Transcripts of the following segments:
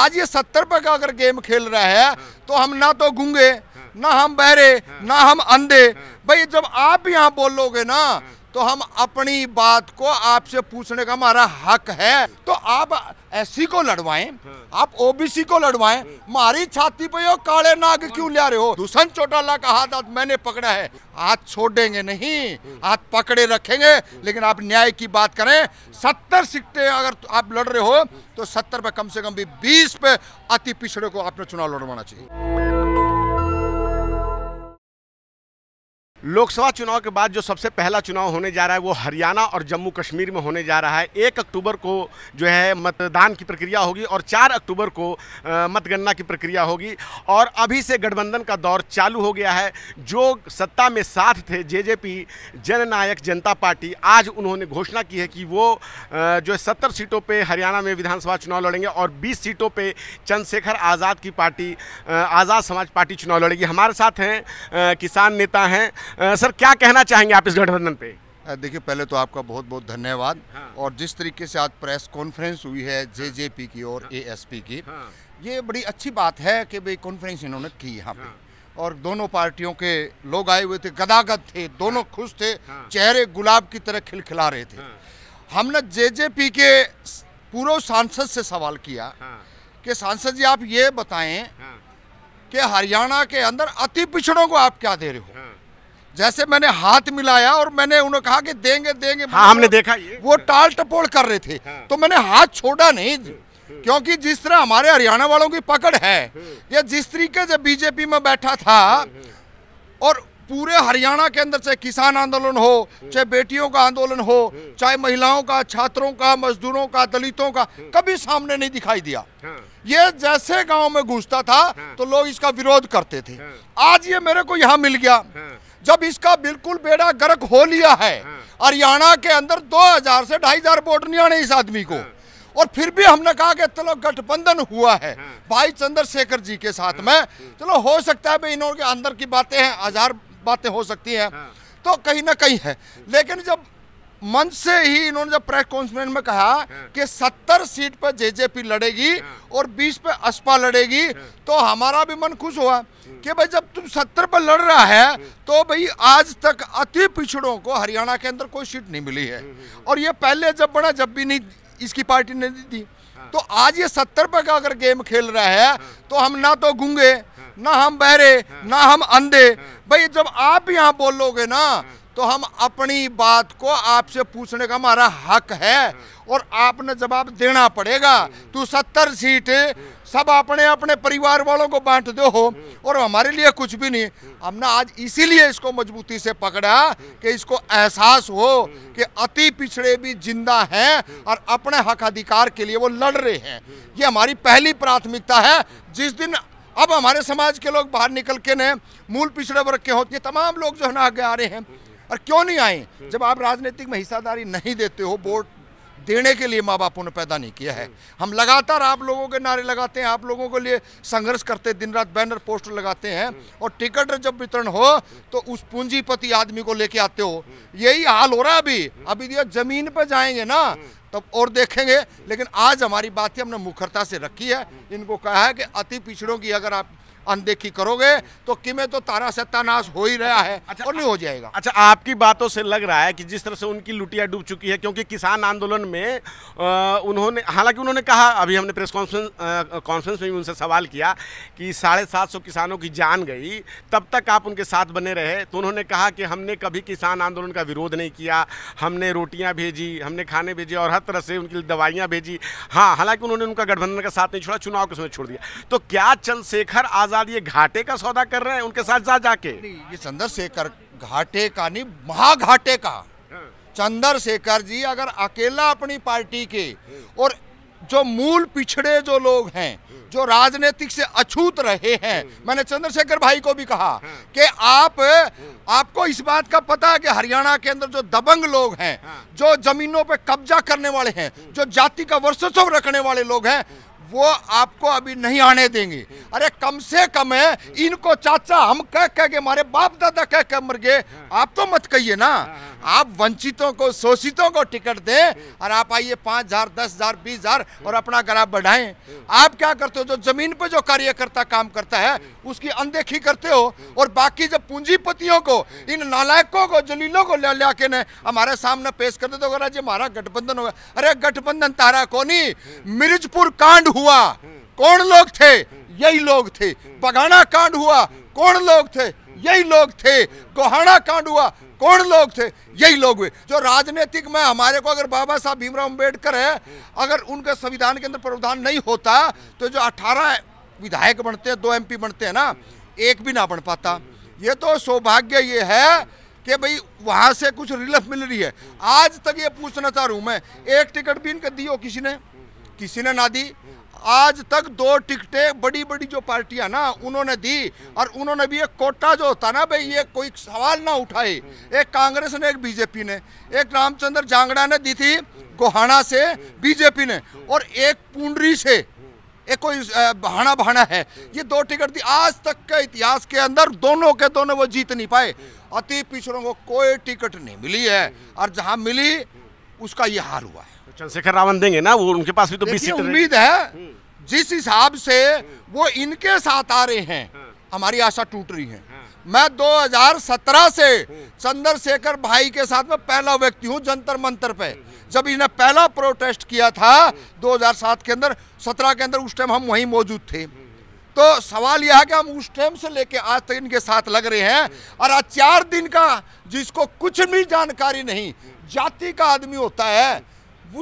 आज ये सत्तर पे का अगर गेम खेल रहा है तो हम ना तो गूंगे ना हम बहरे ना हम अंधे हाँ। भाई जब आप यहाँ बोलोगे ना तो हम अपनी बात को आपसे पूछने का हमारा हक है तो आप एससी को लड़वाएं आप ओबीसी को लड़वाएं हमारी छाती पे यो काले नाग क्यों ले रहे हो दुष्यंत चौटाला का हाथ आज मैंने पकड़ा है हाथ छोड़ेंगे नहीं हाथ पकड़े रखेंगे लेकिन आप न्याय की बात करें सत्तर सीटें अगर आप लड़ रहे हो तो सत्तर पे कम से कम भी बीस पे अति पिछड़े को आपने चुनाव लड़वाना चाहिए लोकसभा चुनाव के बाद जो सबसे पहला चुनाव होने जा रहा है वो हरियाणा और जम्मू कश्मीर में होने जा रहा है एक अक्टूबर को जो है मतदान की प्रक्रिया होगी और चार अक्टूबर को मतगणना की प्रक्रिया होगी और अभी से गठबंधन का दौर चालू हो गया है जो सत्ता में साथ थे जेजेपी जननायक जनता पार्टी आज उन्होंने घोषणा की है कि वो जो है सत्तर सीटों पर हरियाणा में विधानसभा चुनाव लड़ेंगे और बीस सीटों पर चंद्रशेखर आज़ाद की पार्टी आज़ाद समाज पार्टी चुनाव लड़ेगी हमारे साथ हैं किसान नेता हैं सर क्या कहना चाहेंगे आप इस गठबंधन पे देखिए पहले तो आपका बहुत बहुत धन्यवाद हाँ। और जिस तरीके से आज प्रेस कॉन्फ्रेंस हुई है हाँ। जे जे पी की और हाँ। ए एस पी की हाँ। ये बड़ी अच्छी बात है कि भाई कॉन्फ्रेंस इन्होंने की यहाँ पे हाँ। और दोनों पार्टियों के लोग आए हुए थे गदागद थे दोनों हाँ। खुश थे चेहरे गुलाब की तरह खिलखिला रहे थे हमने जे जे पी के पूर्व सांसद से सवाल किया कि सांसद जी आप ये बताएं कि हरियाणा के अंदर अति पिछड़ों को आप क्या दे रहे हो जैसे मैंने हाथ मिलाया और मैंने उन्हें कहा कि देंगे देंगे हाँ, हमने देखा ये वो टाल टपोल कर रहे थे हाँ। तो मैंने हाथ छोड़ा नहीं हम्म, हम्म। क्योंकि जिस तरह हमारे हरियाणा वालों की पकड़ है हम्म। या जिस तरीके से बीजेपी में बैठा था और पूरे हरियाणा के अंदर चाहे किसान आंदोलन हो चाहे बेटियों का आंदोलन हो चाहे महिलाओं का छात्रों का मजदूरों का दलितों का कभी सामने नहीं दिखाई दिया हाँ। ये जैसे गांव में घुसता था हाँ। तो लोग इसका विरोध करते थे हाँ। आज ये मेरे को यहाँ मिल गया जब इसका बिल्कुल बेड़ा गर्क हो लिया है हाँ। हरियाणा के अंदर 2000 से ढाई हजार वोट नहीं आने इस आदमी को हाँ। और फिर भी हमने कहा कि चलो गठबंधन हुआ है हाँ। भाई चंद्रशेखर जी के साथ में चलो हो सकता है इन के अंदर की बातें हैं हजार बातें हो सकती हैं तो कहीं ना कहीं है लेकिन जब मंच से ही इन्होंने जब प्रेस कॉन्फ्रेंस में कहा कि 70 सीट पर जेजेपी लड़ेगी और 20 पे असपा लड़ेगी तो हमारा भी मन खुश हुआ कि भाई जब तुम सत्तर पर लड़ रहा है तो भाई आज तक अति पिछड़ों को हरियाणा के अंदर कोई सीट नहीं मिली है हम्म, हम्म, हम्म। और ये पहले जब बड़ा जब भी नहीं इसकी पार्टी ने दी थी हाँ। तो आज ये सत्तर पर का अगर गेम खेल रहा है हाँ। तो हम ना तो गूंगे हाँ। ना हम बहरे ना हम अंधे भाई जब आप यहाँ बोलोगे ना तो हम अपनी बात को आपसे पूछने का हमारा हक है और आपने जवाब देना पड़ेगा तू सत्तर सीट सब अपने अपने परिवार वालों को बांट दो हो और हमारे लिए कुछ भी नहीं हमने आज इसीलिए इसको मजबूती से पकड़ा कि इसको एहसास हो कि अति पिछड़े भी जिंदा हैं और अपने हक अधिकार के लिए वो लड़ रहे हैं ये हमारी पहली प्राथमिकता है जिस दिन अब हमारे समाज के लोग बाहर निकल के ने मूल पिछड़े वर्ग के होते तमाम लोग जो है ना आगे आ रहे हैं और क्यों नहीं आए जब आप राजनीतिक में हिस्सादारी नहीं देते हो वोट देने के लिए माँ बापों ने पैदा नहीं किया है हम लगातार आप लोगों के नारे लगाते हैं आप लोगों के लिए संघर्ष करते दिन रात बैनर पोस्टर लगाते हैं और टिकट जब वितरण हो तो उस पूंजीपति आदमी को लेके आते हो यही हाल हो रहा है अभी अभी तो ये जमीन पर जाएंगे ना तब और देखेंगे लेकिन आज हमारी बात हमने मुखरता से रखी है इनको कहा है कि अति पिछड़ों की अगर आप अनदेखी करोगे तो किमें तो तारा सत्यानाश हो ही रहा है अच्छा, और नहीं हो जाएगा अच्छा आपकी बातों से लग रहा है कि जिस तरह से उनकी लुटिया डूब चुकी है क्योंकि किसान आंदोलन में आ, उन्होंने हालांकि उन्होंने कहा अभी हमने प्रेस कॉन्फ्रेंस कॉन्फ्रेंस में भी उनसे सवाल किया कि साढ़े सात सौ किसानों की जान गई तब तक आप उनके साथ बने रहे तो उन्होंने कहा कि हमने कभी किसान आंदोलन का विरोध नहीं किया हमने रोटियाँ भेजी हमने खाने भेजे और हर तरह से उनकी दवाइयाँ भेजी हाँ हालांकि उन्होंने उनका गठबंधन का साथ नहीं छोड़ा चुनाव के समय छोड़ दिया तो क्या चंद्रशेखर आज साथ ये घाटे का सौदा कर रहे हैं उनके साथ जा जाके ये चंद्रशेखर घाटे का नहीं महाघाटे का हाँ। चंद्रशेखर जी अगर अकेला अपनी पार्टी के और जो मूल पिछड़े जो लोग हैं जो राजनीतिक से अछूत रहे हैं मैंने चंद्रशेखर भाई को भी कहा हाँ। कि आप आपको इस बात का पता है कि हरियाणा के अंदर जो दबंग लोग हैं हाँ। जो जमीनों पर कब्जा करने वाले हैं जो जाति का वर्चस्व रखने वाले लोग हैं वो आपको अभी नहीं आने देंगे अरे कम से कम है इनको चाचा हम कह कह के मारे बाप दादा कह कह मर गए आप तो मत कहिए ना आप वंचितों को शोषितों को टिकट दें और आप आइए पाँच हजार दस हजार बीस हजार और अपना गला बढ़ाएं आप क्या करते हो जो जमीन पर जो कार्यकर्ता काम करता है उसकी अनदेखी करते हो और बाकी जब पूंजीपतियों को इन नालायकों को जलीलों को ले लिया के ने हमारे सामने पेश कर देते तो अगर आज हमारा गठबंधन होगा अरे गठबंधन तारा नहीं मिर्जपुर कांड हुआ कौन लोग थे यही लोग थे बगाना कांड हुआ कौन लोग थे यही लोग थे गोहाणा कांड हुआ कौन लोग थे यही लोग हुए जो राजनीतिक में हमारे को अगर बाबा साहब भीमराव अम्बेडकर है अगर उनके संविधान के अंदर प्रावधान नहीं होता तो जो 18 विधायक बनते हैं दो एमपी बनते हैं ना एक भी ना बन पाता ये तो सौभाग्य ये है कि भाई वहाँ से कुछ रिलीफ मिल रही है आज तक ये पूछना चाह रहा हूँ मैं एक टिकट भी इनका दी हो किसी ने किसी ने ना दी आज तक दो टिकटें बड़ी बड़ी जो पार्टियां ना उन्होंने दी और उन्होंने भी एक कोटा जो होता ना भाई ये कोई सवाल ना उठाए एक कांग्रेस ने एक बीजेपी ने एक रामचंद्र जांगड़ा ने दी थी गोहाना से बीजेपी ने और एक पुंडरी से एक कोई बहाना बहाना है ये दो टिकट दी आज तक के इतिहास के अंदर दोनों के दोनों वो जीत नहीं पाए अति पिछड़ों को कोई टिकट नहीं मिली है और जहां मिली उसका ये हार हुआ है तो चंद्रशेखर रावण देंगे ना वो उनके पास भी तो बीस उम्मीद है हम्म। जिस हिसाब से वो इनके साथ आ रहे हैं हम्म। हमारी आशा टूट रही है हम्म। मैं 2017 से चंद्रशेखर भाई के साथ में पहला व्यक्ति हूँ जंतर मंतर पे जब इसने पहला प्रोटेस्ट किया था 2007 के अंदर 17 के अंदर उस टाइम हम वहीं मौजूद थे तो सवाल यह है कि हम उस टाइम से लेके आज तक इनके साथ लग रहे हैं और आज चार दिन का जिसको कुछ भी जानकारी नहीं जाति का आदमी होता है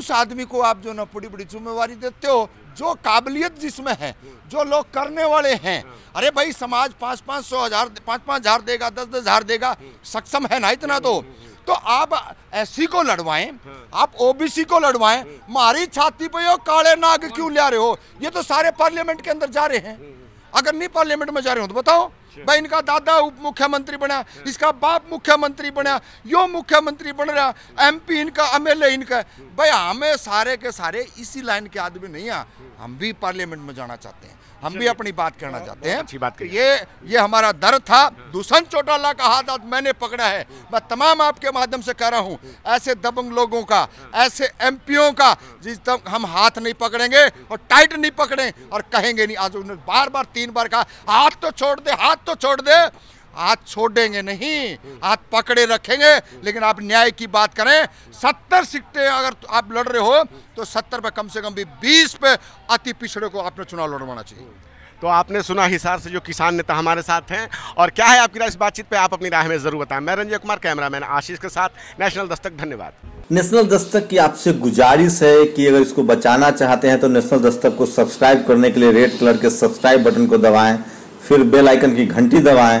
उस आदमी को आप जो ना बड़ी बड़ी जिम्मेवारी देते हो जो काबिलियत जिसमें है जो लोग करने वाले हैं अरे भाई समाज पाँच पाँच सौ हजार पाँच पाँच हजार देगा दस दस हजार देगा सक्षम है ना इतना तो तो आप एससी को लड़वाएं आप ओबीसी को लड़वाएं मारी छाती पे काले नाग क्यों ले रहे हो ये तो सारे पार्लियामेंट के अंदर जा रहे हैं अगर नहीं पार्लियामेंट में जा रहे हो तो बताओ भाई इनका दादा उप मुख्यमंत्री बना इसका बाप मुख्यमंत्री बना यो मुख्यमंत्री बन रहा पी इनका एमएलए इनका भाई हमें सारे के सारे इसी लाइन के आदमी नहीं है हम भी पार्लियामेंट में जाना चाहते हैं हम भी अपनी बात करना चाहते हैं अच्छी बात तो ये ये हमारा दर था दुष्यंत चौटाला का हाथ आज मैंने पकड़ा है मैं तमाम आपके माध्यम से कह रहा हूँ ऐसे दबंग लोगों का ऐसे एमपीओ का जिस तक हम हाथ नहीं पकड़ेंगे और टाइट नहीं पकड़े और कहेंगे नहीं आज उन्होंने बार बार तीन बार कहा हाथ तो छोड़ दे हाथ तो छोड़ दे आज छोड़ेंगे नहीं आज पकड़े रखेंगे लेकिन आप न्याय की बात करें सत्तर सीटें अगर आप लड़ रहे हो तो सत्तर पे कम से कम भी बीस पे अति पिछड़े को आपने चुनाव लड़वाना चाहिए तो आपने सुना हिसार से जो किसान नेता हमारे साथ हैं और क्या है आपकी राय इस बातचीत पे आप अपनी राय में जरूर बताएं मैं रंजय कुमार कैमरामैन आशीष के साथ नेशनल दस्तक धन्यवाद नेशनल दस्तक की आपसे गुजारिश है कि अगर इसको बचाना चाहते हैं तो नेशनल दस्तक को सब्सक्राइब करने के लिए रेड कलर के सब्सक्राइब बटन को दबाएं फिर बेल आइकन की घंटी दबाएं